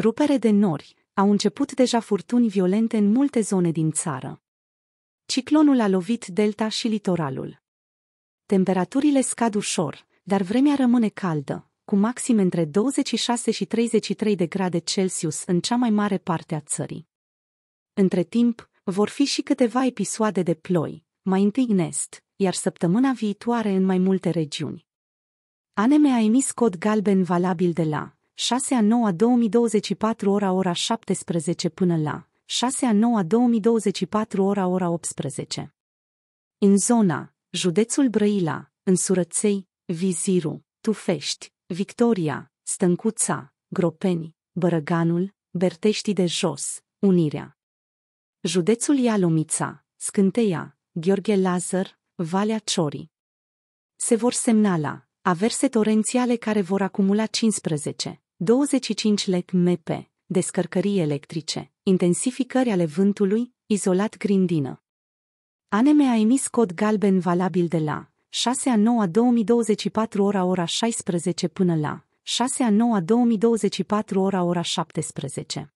Rupere de nori, au început deja furtuni violente în multe zone din țară. Ciclonul a lovit delta și litoralul. Temperaturile scad ușor, dar vremea rămâne caldă, cu maxim între 26 și 33 de grade Celsius în cea mai mare parte a țării. Între timp, vor fi și câteva episoade de ploi, mai întâi în est, iar săptămâna viitoare în mai multe regiuni. ANM a emis cod galben valabil de la 6 a 9 a 2024 ora ora 17 până la 6 a 9 a 2024 ora ora 18. În zona, județul Brăila, în Surăței, Viziru, Tufești, Victoria, Stâncuța, Gropeni, Bărăganul, Bertești de Jos, Unirea. Județul Ialomița, Scânteia, Gheorghe Lazar, Valea Ciorii. Se vor semnala averse torențiale care vor acumula 15, 25 lec MP, descărcării electrice, intensificări ale vântului, izolat grindină. ANM a emis cod galben valabil de la 6 a 9 a 2024 ora ora 16 până la 6 a 9 a 2024 ora ora 17.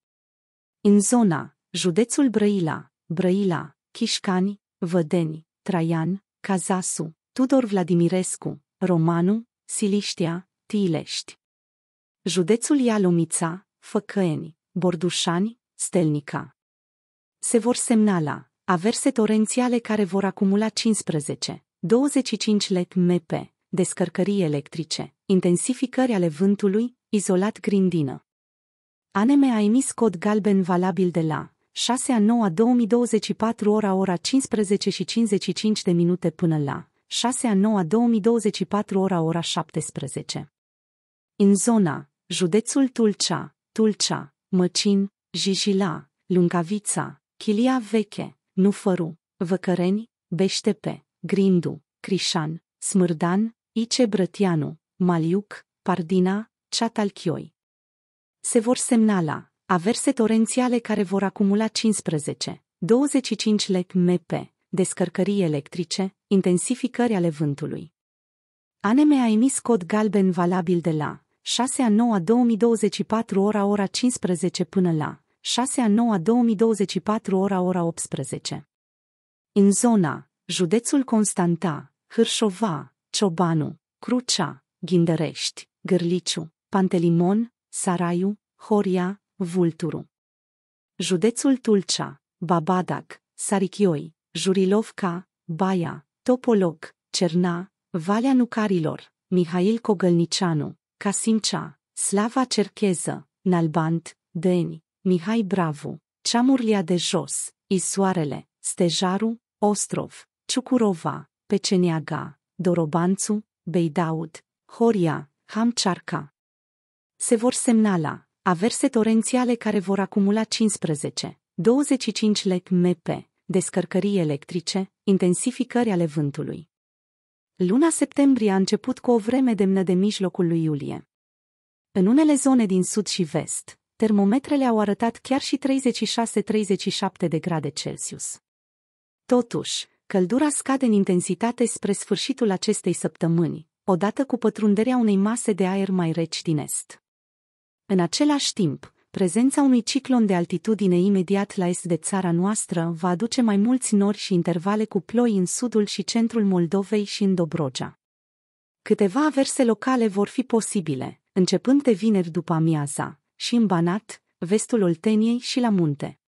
În zona, județul Brăila, Brăila, Chișcani, Vădeni, Traian, Cazasu, Tudor Vladimirescu, Romanu, Siliștia, Tilești. Județul Ialomița, Făcăeni, Bordușani, Stelnica. Se vor semnala averse torențiale care vor acumula 15, 25 lec MP, descărcării electrice, intensificări ale vântului, izolat grindină. ANM a emis cod galben valabil de la 6 a 9 a 2024 ora ora 15 și 55 de minute până la 6 a 9 a 2024 ora ora 17. În zona Județul Tulcea, Tulcea, Măcin, Jijila, Lungavița, Chilia Veche, Nufăru, Văcăreni, Beștepe, Grindu, Crișan, Smârdan, Ice Brătianu, Maliuc, Pardina, Ceatalchioi. Se vor semna la averse torențiale care vor acumula 15, 25 lec MP, descărcării electrice, intensificări ale vântului. ANM a emis cod galben valabil de la 6 a 9 a 2024 ora ora 15 până la 6 a 9 a 2024 ora ora 18. În zona, județul Constanta, Hârșova, Ciobanu, Crucea, Ghindărești, Gârliciu, Pantelimon, Saraiu, Horia, Vulturu. Județul Tulcea, Babadac, Sarichioi, Jurilovca, Baia, Topoloc, Cerna, Valea Nucarilor, Mihail Cogălnicianu, Casincea, Slava Cercheză, Nalbant, Deni, Mihai Bravu, Ceamurlia de jos, Isoarele, Stejaru, Ostrov, Ciucurova, Peceniaga, Dorobanțu, Beidaud, Horia, Hamcearca. Se vor semnala averse torențiale care vor acumula 15, 25 lec MP, descărcării electrice, intensificări ale vântului. Luna septembrie a început cu o vreme demnă de mijlocul lui iulie. În unele zone din sud și vest, termometrele au arătat chiar și 36-37 de grade Celsius. Totuși, căldura scade în intensitate spre sfârșitul acestei săptămâni, odată cu pătrunderea unei mase de aer mai reci din est. În același timp, prezența unui ciclon de altitudine imediat la est de țara noastră va aduce mai mulți nori și intervale cu ploi în sudul și centrul Moldovei și în Dobrogea. Câteva averse locale vor fi posibile, începând de vineri după amiaza, și în Banat, vestul Olteniei și la munte.